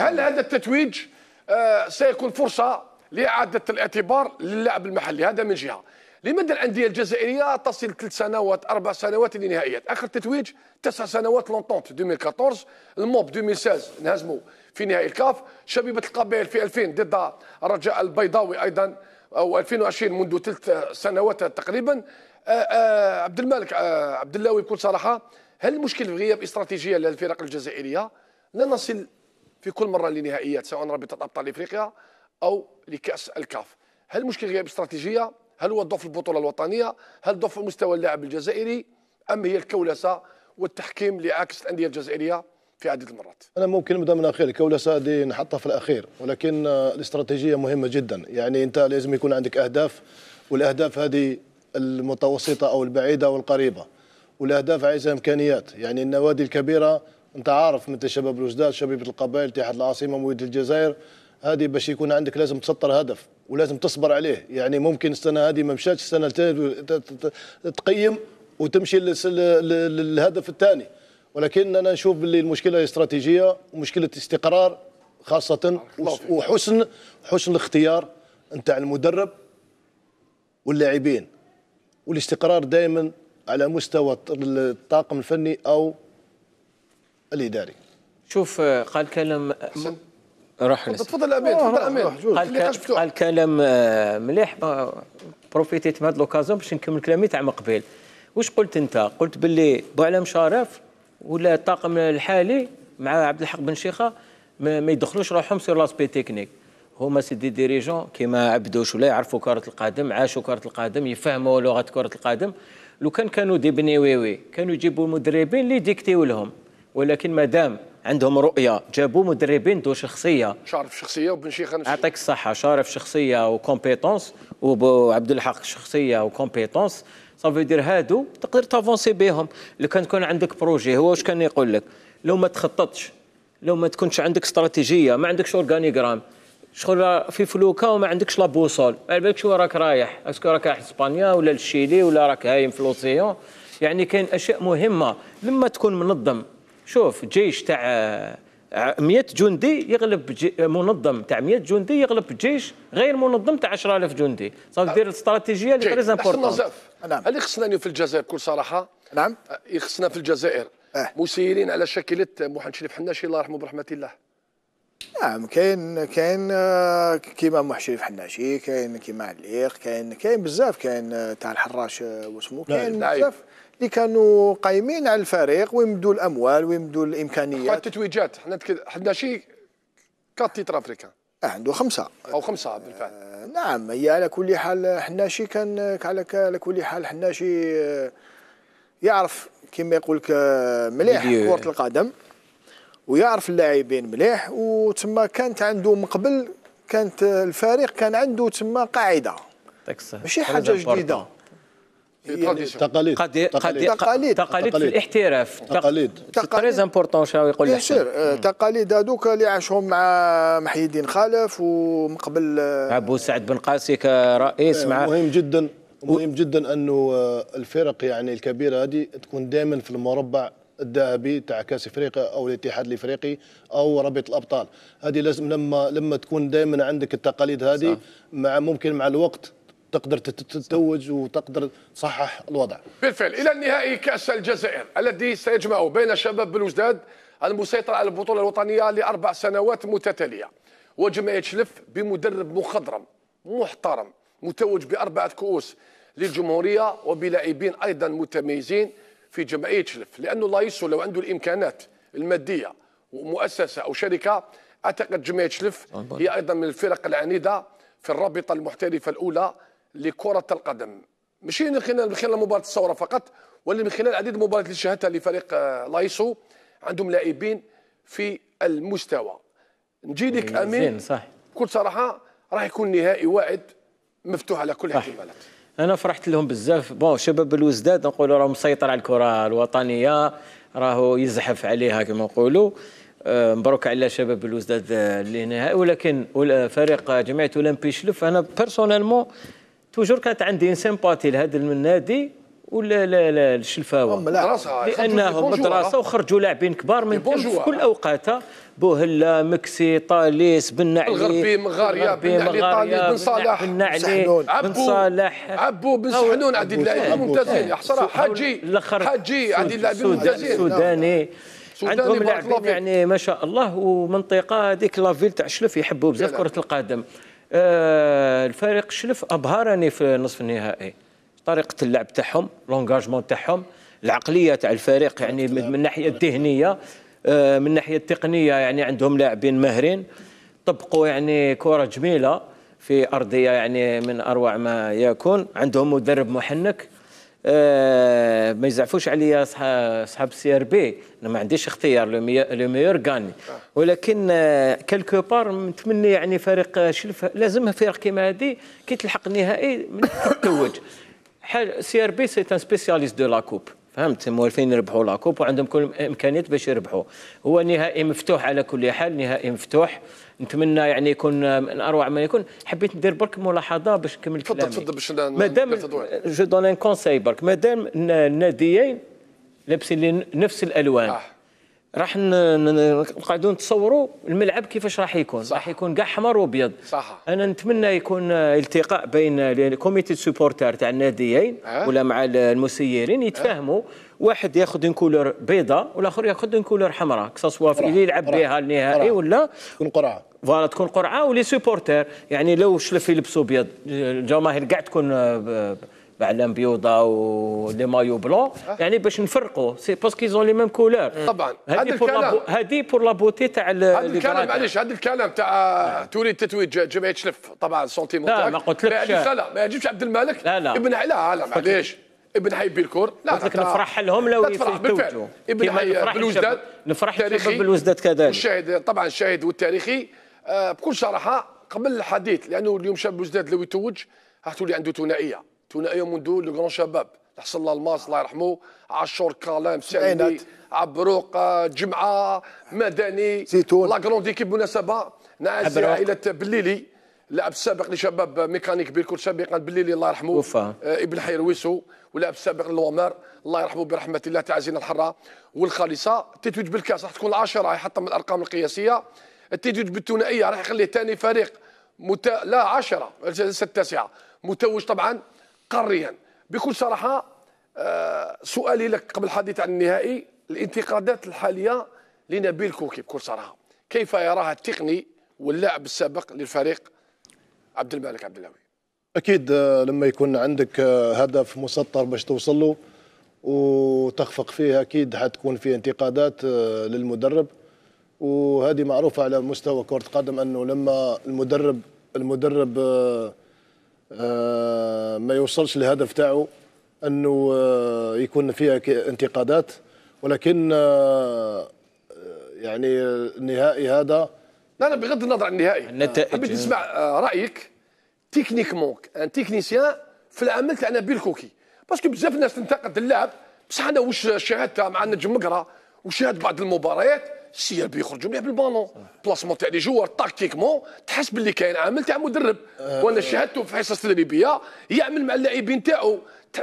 هل هذا التتويج آه، سيكون فرصه لاعاده الاعتبار للاعب المحلي هذا من جهه لمدى الانديه الجزائريه تصل ثلاث سنوات اربع سنوات لنهائيات اخر تتويج تسع سنوات لونتونت 2014 الموب 2016 انهزموا في نهائي الكاف شبيبه القبائل في 2000 ضد الرجاء البيضاوي ايضا او 2020 منذ ثلاث سنوات تقريبا آه، آه، عبد الملك عبد اللاوي بكل صراحه هل المشكل في غياب استراتيجيه للفرق الجزائريه لا نصل في كل مره لنهائيات سواء رابطه ابطال افريقيا او لكاس الكاف هل المشكل غياب استراتيجيه هل هو ضعف البطوله الوطنيه هل ضعف مستوى اللاعب الجزائري ام هي الكولسه والتحكيم لعكس الانديه الجزائريه في عدد المرات انا ممكن نبدا من الاخير الكولسه هذه نحطها في الاخير ولكن الاستراتيجيه مهمه جدا يعني انت لازم يكون عندك اهداف والاهداف هذه المتوسطه او البعيده والقريبه والاهداف عايزه امكانيات يعني النوادي الكبيره انت عارف من شباب الوجداد شبيبه القبائل اتحاد العاصمه مويد الجزائر هذه باش يكون عندك لازم تسطر هدف ولازم تصبر عليه يعني ممكن السنه هذه ما مشاتش السنه تقيم وتمشي للهدف الثاني ولكن انا نشوف باللي المشكله استراتيجيه ومشكله استقرار خاصه وحسن حسن الاختيار نتاع المدرب واللاعبين والاستقرار دائما على مستوى الطاقم الفني او الاداري شوف آه، قال كلام آه، م... روح تفضل امين تفضل امين قال, قال كلام آه، مليح بروفيتيت من هذا لوكازيون باش نكمل كلامي تاع من قبيل واش قلت انت قلت باللي بوعلام شرف ولا الطاقم الحالي مع عبد الحق بن شيخه ما يدخلوش روحهم سير لاسبي تكنيك هما سي دي ديريجون كيما عبدوش ولا يعرفوا كره القدم عاشوا كره القدم يفهموا لغه كره القدم لو كان كانوا دي كانوا يجيبوا مدربين اللي ديكتيو لهم ولكن مادام عندهم رؤيه جابوا مدربين ذو شخصيه شارف شخصيه وبن شيخ أنا يعطيك الصحه شارف شخصيه وكومبيتونس وعبد الحق شخصيه وكومبيتونس صافي دير هادو تقدر تافونسي بهم لو كان تكون عندك بروجي هو واش كان يقول لك لو ما تخططش لو ما تكونش عندك استراتيجيه ما عندكش اورغانيغرام شغل في فلوكه وما عندكش لا بوصول على بالك شو راك رايح اسكو راك رايح اسبانيا ولا للشيلي ولا راك هايم في لوسيون يعني كاين اشياء مهمه لما تكون منظم شوف جيش تاع 100 جندي يغلب منظم تاع 100 جندي يغلب جيش غير منظم تاع 10000 جندي صافي دير الاستراتيجيه اللي تريز امبورطون نعم اللي خصنا في الجزائر بكل صراحه نعم أه، يخصنا في الجزائر أه. مسيرين على شكله محمد شريف حناشي الله يرحمه برحمه الله نعم كاين كاين أه، كيما محمد شريف حناشي كاين كيما عليق كاين كاين بزاف كاين أه، تاع الحراش واسمو كاين بزاف اللي كانوا قايمين على الفريق ويمدوا الاموال ويمدوا الامكانيات التتويجات حنا حنا شي كات تيتر افريكان عنده خمسه او خمسه بالفعل آه نعم هي على كل حال حناشي كان على كل حال حناشي آه، يعرف كما يقول لك مليح كره القدم ويعرف اللاعبين مليح وتما كانت عنده من قبل كانت الفريق كان عنده تما قاعده طيب، ماشي حاجه جديده يعني تقاليد قد تقاليد تقاليد, تقاليد في الاحتراف تقاليد تقاليد امبورطون شنو يقول لك آه، تقاليد هذوك اللي عاشهم مع محي الدين خالف ومن قبل عبو آه، سعد بن قاسي كرئيس آه، مع مهم جدا مهم جدا انه الفرق يعني الكبيره هذه تكون دائما في المربع الذهبي تاع كاس افريقيا او الاتحاد الافريقي او رابطه الابطال هذه لازم لما لما تكون دائما عندك التقاليد هذه مع ممكن مع الوقت تقدر تتوج وتقدر تصحح الوضع بالفعل الى النهائي كاس الجزائر الذي سيجمع بين شباب بلوزداد المسيطر على البطوله الوطنيه لاربع سنوات متتاليه وجمعيه شلف بمدرب مخضرم محترم متوج باربعه كؤوس للجمهوريه وبلاعبين ايضا متميزين في جمعيه شلف لانه لايسو لو عنده الامكانات الماديه ومؤسسه او شركه اعتقد جمعيه شلف هي ايضا من الفرق العنيده في الرابطه المحترفه الاولى لكرة القدم مش من خلال من خلال مباراة الثورة فقط ولا من خلال عديد المباريات اللي شاهدتها لفريق آه، لايسو عندهم لاعبين في المستوى نجي لك إيه، امين صح بكل صراحه راح يكون نهائي واعد مفتوح على كل الاحتمالات انا فرحت لهم بزاف بون شباب الوزداد نقولوا راه مسيطر على الكره الوطنيه راهو يزحف عليها كما نقولوا آه، مبروك على شباب الوزداد اللي آه، نهائي ولكن فريق جمعيه اولمبي شلف انا بيرسونيلمون توجور كانت عندي سيمباتي لهذا النادي ولا لا لا الشلفاوه مدرسه لانهم مدرسه وخرجوا لاعبين كبار من في كل اوقاتها بوهلا مكسي طاليس بن نعلي الغربي مغاريا بن علي طاليس بن صالح بن نعلي بن صالح عبو بن سحنون عندي اللاعبين ممتازين صراحه حجي حجي عندي اللاعبين ممتازين سوداني عندهم لاعبين يعني ما شاء الله ومنطقه هذيك لافيل تاع شلف يحبوا بزاف كره القدم آه، الفريق شلف ابهرني في نصف النهائي طريقه اللعب تاعهم لونجاجمون تاعهم العقليه تاع الفريق يعني من الناحيه الذهنيه آه، من الناحيه التقنيه يعني عندهم لاعبين ماهرين طبقوا يعني كره جميله في ارضيه يعني من اروع ما يكون عندهم مدرب محنك آه ما يزعفوش عليا اصحاب سي ار بي انا ما عنديش اختيار لو ميور غاني ولكن آه كالكو بار نتمنى يعني فريق شلف لازم فريق كيما هذه كي تلحق النهائي من تتوج سي ار بي سي ان سبيسياليست دو لا كوب فهمت موالفين يربحوا لاكوب وعندهم كل امكانيات باش يربحوا هو نهائي مفتوح على كل حال نهائي مفتوح نتمنى يعني يكون من اروع ما يكون حبيت ندير برك ملاحظه باش نكمل كلامي تفضل تفضل باش مادام جو دون كونساي برك مادام الناديين لابسين نفس الالوان آه. راح نقعدوا نتصوروا الملعب كيفاش راح يكون راح يكون كاع حمر وابيض انا نتمنى يكون التقاء بين كوميتي يعني سوبورتر تاع الناديين أه؟ ولا مع المسيرين أه. يتفاهموا أه؟ واحد ياخذ كولور بيضاء والاخر ياخذ كولور حمراء كسوا في اللي يلعب بها النهائي ولا تكون قرعه فوالا تكون قرعه ولي سوبورتر يعني لو شلف يلبسوا ابيض الجماهير كاع تكون بعلام بيوضه ولي مايو بلون يعني باش نفرقوا سي باسكو زون لي ميم كولور طبعا هذه بور هذه بور لابوتي تاع هذا الكلام معليش هذا الكلام تاع نعم. توريد تتويج جمعيه شلف طبعا سنتيمون لا ما قلتلكش لا لا ما يجيبش عبد الملك لا لا ابن علا لا معليش ابن حي بالكور لا قلت لك نفرح لهم لو يتوجوا ابن حي بالوزداد نفرح لهم بالوزداد كذلك الشاهد طبعا الشاهد والتاريخي آه، بكل صراحه قبل الحديث لانه اليوم شاب بوزداد لو يتوج راح تولي عنده ثنائيه ثنائيه منذ لو كرون شباب حسن الله الماس الله يرحمه عاشور كالام سعيدي عبروق جمعه مدني زيتون لا كروند ديكيب بمناسبة نعز عائله بليلي لاعب سابق لشباب ميكانيك بيركور سابقا بليلي الله يرحمه وفا. آه، ابن حيرويسو ولاعب سابق للومار الله يرحمه برحمه الله تعزينا الحره والخالصه التتويج بالكاس راح تكون العاشره حتى من الارقام القياسيه التتويج بالثنائيه راح يخليه ثاني فريق مت... لا عشرة ليست التاسعه متوج طبعا قاريا بكل صراحه آه، سؤالي لك قبل الحديث عن النهائي الانتقادات الحاليه لنبيل كوكي بكل صراحه كيف يراها التقني واللاعب السابق للفريق عبد الملك عبد اللوي اكيد آه، لما يكون عندك آه، هدف مسطر باش توصل له وتخفق فيه اكيد حتكون في انتقادات للمدرب وهذه معروفه على مستوى كره قدم انه لما المدرب المدرب آه، ما يوصلش الهدف تاعو انه آه، يكون فيها انتقادات ولكن آه، يعني النهائي هذا لا لا بغض النظر عن النهائي النتائج حبيت نسمع رايك تكنيكمون ان تكنيسيان في العمل تاعنا بالكوكي باسكو بزاف الناس تنتقد اللاعب بصح انا واش شاهدتها مع نجم مقرا وشاهد بعض المباريات السي ار بي يخرجوا مليح بالبالون بلاسمون تاع لي جوار تاكتيكمون تحس باللي كاين عامل تاع مدرب آه. وانا شاهدته في حصص تدريبيه يعمل مع اللاعبين تاعو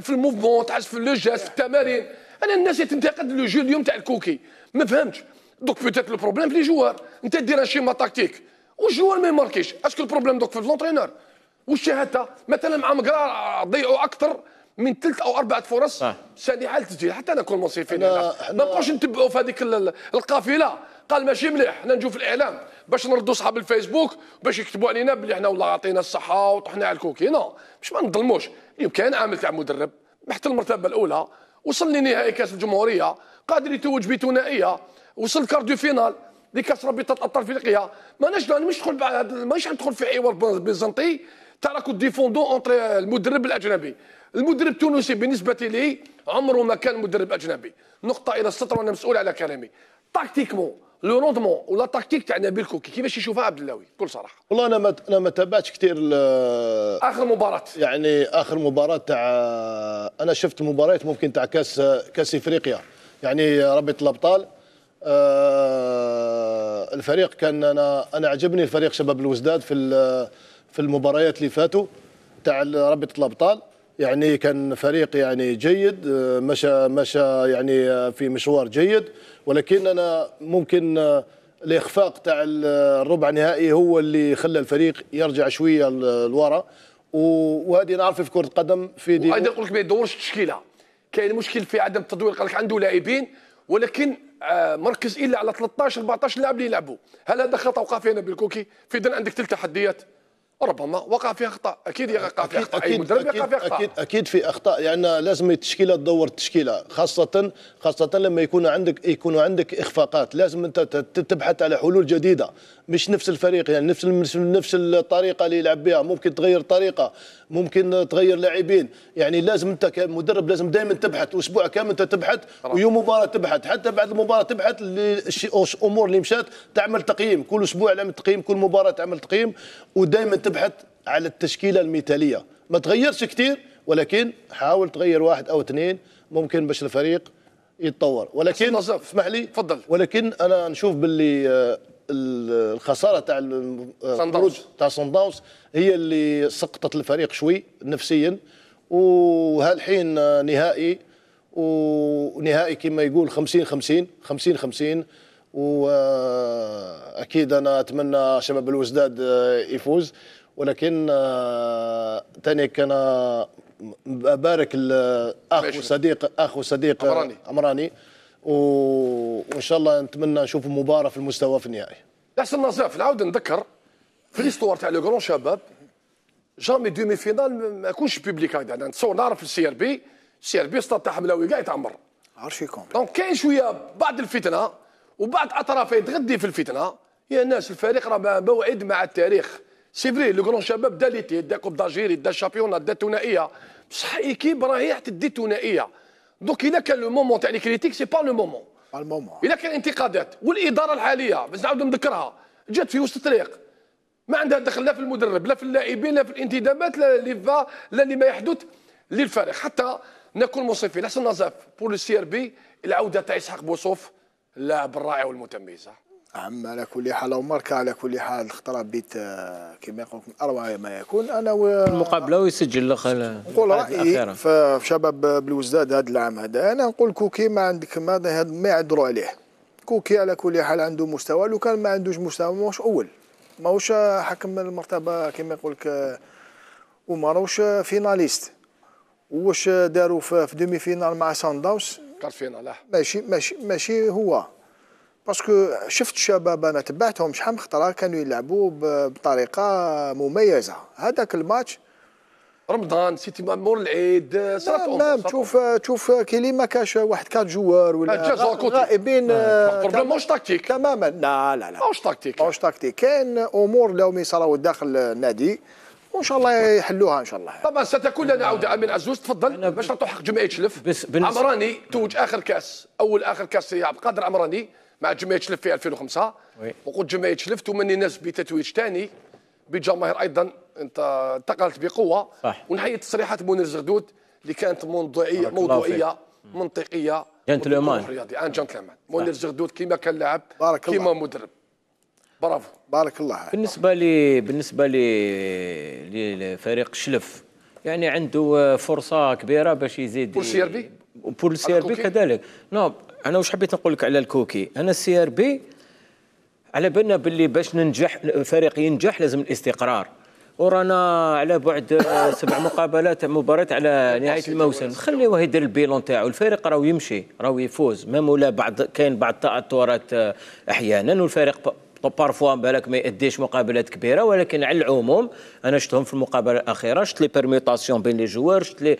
في الموفمون تحس في لو جاست في التمارين انا الناس تنتقد لو جو اليوم تاع الكوكي ما فهمتش دوك بوتيت لو بروبليم في لي جوار انت دير شيما تاكتيك والجوار ما يماركيش اسكو البروبليم دوك في لونترينور شاهدتها مثلا مع مقرا ضيعوا اكثر من ثلث او اربعه فرص آه. سانحه للتسجيل حتى انا كون منصفين فينا ما بقاوش نتبعوا في هذيك القافله قال ماشي مليح حنا نشوف الاعلام باش نردوا صحاب الفيسبوك باش يكتبوا علينا باللي حنا والله عطينا الصحه وطحنا على الكوكي نو باش ما نظلموش كان عامل تاع مدرب حتى المرتبه الاولى وصل لنهائي كاس الجمهوريه قادر يتوج بثنائيه وصل كارديو فينال دي كاس ربي افريقيا ماناش يعني مش ندخل مانيش ندخل في حوار بيزنطي تاع راكو ديفوندو اونتري المدرب الاجنبي المدرب التونسي بالنسبه لي عمره ما كان مدرب اجنبي نقطه الى السطر وانا مسؤول على كلامي تاكتيكمون لو روندمون ولا تاكتيك تاع نبيل كوكي كيفاش يشوفها عبد اللاوي بكل صراحه والله انا ما انا ما تابعتش كثير اخر مباراه يعني اخر مباراه تاع انا شفت مباريات ممكن تاع كاس كاس افريقيا يعني ربط الابطال آه الفريق كان انا انا عجبني الفريق شباب الوزداد في في المباريات اللي فاتوا تاع ربط الابطال يعني كان فريق يعني جيد آه، مشى مشى يعني آه، في مشوار جيد ولكن انا ممكن آه، الاخفاق تاع الربع نهائي هو اللي خلى الفريق يرجع شويه لورا وهذه نعرف في كره القدم في دي وايضا نقول لك ما يدورش التشكيله كاين مشكل في عدم التدوير قال لك عنده لاعبين ولكن مركز الا على 13 14 لاعب اللي يلعبوا هل هذا خطا وقع فينا بالكوكي في عندك ثلاث تحديات ربما وقع فيها اخطاء اكيد يقع فيها اخطاء أكيد اي مدرب يقع فيها اخطاء اكيد اكيد في اخطاء لان يعني لازم التشكيله تدور التشكيله خاصه خاصه لما يكون عندك يكون عندك اخفاقات لازم انت تبحث على حلول جديده مش نفس الفريق يعني نفس نفس الطريقه اللي يلعب بها ممكن تغير طريقه ممكن تغير لاعبين يعني لازم انت كمدرب لازم دائما تبحث اسبوع كامل انت تبحث ويوم مباراه تبحث حتى بعد المباراه تبحث الامور اللي مشات تعمل تقييم كل اسبوع تعمل تقييم كل مباراه تعمل تقييم ودائما تبحث على التشكيله المثاليه ما تغيرش كثير ولكن حاول تغير واحد او اثنين ممكن باش الفريق يتطور ولكن اسمح لي تفضل ولكن انا نشوف باللي آه، الخساره تاع الخروج تاع سان هي اللي سقطت الفريق شوي نفسيا وهالحين نهائي ونهائي كما يقول 50 50 50 50 واكيد انا اتمنى شباب الوزداد يفوز ولكن ثاني كان ابارك اخ وصديق اخ وصديق عمراني عمراني و شاء الله نتمنى نشوفوا مباراه في المستوى في النهائي يحسن نزاع في العوده نذكر في ليستوار تاع لو كرون شباب جامي دومي فينال ما كونش بيبليك هكذا انا نتصور نعرف السي ار بي السي ار بي ستاد تاعهم حملاوي كاع يتعمر عارف كومبلي دونك كاين شويه بعد الفتنه وبعد اطراف يتغدي في الفتنه يا ناس الفريق راه موعد مع التاريخ سي فري لو كرون شباب دا ليتي دا كوب داجيري دا شابيون دا ثنائيه بصح ايكيب راهي تدي ثنائيه دونك اذا كان لو مومون تاع لي كريتيك سي با لو مومون اذا كان انتقادات والاداره الحاليه بس نعاود نذكرها جات في وسط الطريق ما عندها دخل لا في المدرب لا في اللاعبين لا في الانتدابات لا ليفا لا لما يحدث للفريق حتى نكون منصفين حسن نظاف بور السي ار بي العوده تاع اسحاق بوصوف اللاعب الرائع والمتميز عم على كل حال او ماركا على كل حال خطره بيت آه، كما يقولوا من اروع ما يكون انا و... المقابله آه، ويسجل الاخ نقول رايي في شباب بلوزداد هذا العام هذا انا نقول كوكي ما عندك ما, ما يعذروا عليه كوكي على كل حال عنده مستوى لو كان ما عندوش مستوى ماهوش اول ماهوش حكم المرتبه كما يقول لك وماهوش فيناليست واش داروا في دومي فينال مع سانداوس كارت فينال اه. ماشي ماشي ماشي هو باسكو شفت شباب انا تبعتهم شحال من خطره كانوا يلعبوا بطريقه مميزه هذاك الماتش رمضان سيتي مور العيد صافي لا تشوف تشوف كيلي ما كاش واحد كات جوار ولا غائبين بروبليم ماهوش تكتيك تماما لا لا لا ماهوش تكتيك ماهوش تكتيك كاين امور لو يصراو داخل النادي وان شاء الله يحلوها ان شاء الله طبعا ستكون لنا عوده امين عزوز تفضل باش تعطوا حق جمعيه شلف عمراني توج اخر كاس اول اخر كاس عبد القادر عمراني مع جمعيه شلف في 2005 وي. وقود جمعيه شلف الناس بتتويج ثاني بجماهير ايضا انت انتقلت بقوه صح. ونحيي تصريحات منير زغدود اللي كانت موضوعيه موضوعيه منطقيه جنتلمان رياضي ان جنتلمان منير زغدود كيما كان لاعب كيما مدرب برافو بارك الله عليك بالنسبه لي بالنسبه لي لفريق شلف يعني عنده فرصه كبيره باش يزيد بول سيربي بول سيربي كذلك نو نعم. انا واش حبيت نقول لك على الكوكي انا السي ار بي على بالنا باللي باش ننجح فريق ينجح لازم الاستقرار ورانا على بعد آه، سبع مقابلات مباريات على نهايه الموسم خليوه يدير البيلون تاعو الفريق راهو يمشي راهو يفوز ميم ولا بعض كاين بعض التاثرات آه، احيانا والفريق بارفوا بالك ما يأديش مقابلات كبيره ولكن على العموم انا شفتهم في المقابله الاخيره شفت لي بيرميتاسيون بين لي جوار شفت لي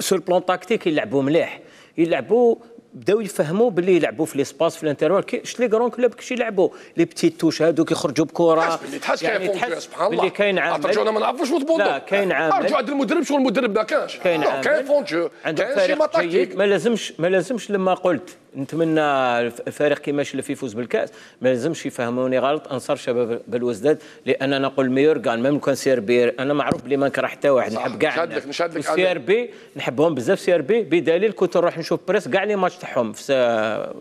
سور بلون تاكتيك يلعبوا مليح يلعبوا بداو يفهموا باللي يلعبوا في ليسباس في الانترنال كيش لي كرون كلوب كيش يلعبوا لي بتي توش هادو كيخرجوا بكره تحس يعني تحس سبحان الله كاين عامل رجعنا ما نعرفوش وضبوطو لا كاين عامل ارجع عند المدرب شو المدرب ما كانش كاين عامل كاين فونجو كاين شي ما تكتيك ما لازمش ما لازمش لما قلت نتمنى الفريق كيما شلف يفوز بالكاس ما لازمش يفهموني غلط انصار شباب بلوزداد لان انا نقول ميور كان ميم كان سي بي انا معروف بلي ما نكره حتى واحد نحب كاع نشدك سي ار بي نحبهم بزاف سي ار بي بدليل كنت نروح نشوف بريس كاع لي ماتش تاعهم في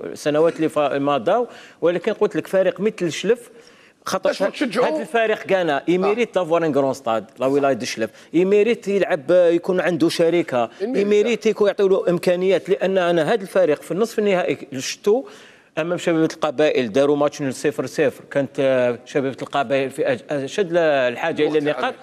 السنوات اللي ماضاو ولكن قلت لك فريق مثل شلف خاطر هذا الفريق كان آه. يميريت دافوار ان كرون ستاد لا ولايه دشلف يميريت يلعب يكون عنده شركه يميريت آه. يكون يعطي له امكانيات لان انا هذا الفريق في النصف النهائي شفتو امام شبيبه القبائل داروا ماتش 0 0 كانت آه، شبيبه القبائل في اشد الحاجه الى يعني، النقاط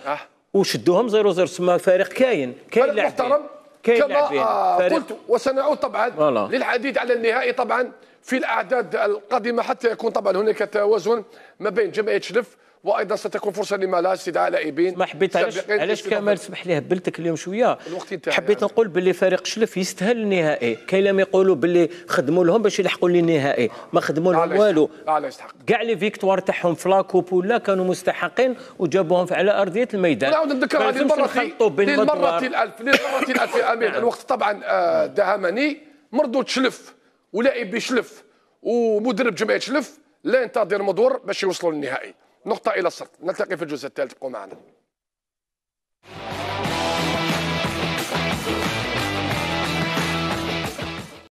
وشدوهم 0 0 ثم فريق كاين كاين لاعبين كما قلت وسنعود طبعا للحديث على النهائي طبعا في الأعداد القادمة حتى يكون طبعا هناك توازن ما بين جمعية شلف وايضا ستكون فرصه لما لا استدعاء لاعبين ما حبيت علاش علاش كمال سمح لي هبلتك اليوم شويه الوقت حبيت يعني. نقول باللي فريق شلف يستاهل النهائي كاين لم يقولوا باللي خدموا لهم باش يلحقوا للنهائي ما خدموا لهم والو كاع لي فيكتوار تاعهم في لاكوب ولا كانوا مستحقين وجابوهم على ارضيه الميدان نعاود نذكر هذه المره للمره الالف للمره الالف امير الوقت طبعا آه، دهمني مرضو شلف ولاعب بيشلف ومدرب جمعيه شلف لا ينتظر مدور باش يوصلوا للنهائي نقطه الى الصرف نلتقي في الجزء الثالث بقوا معنا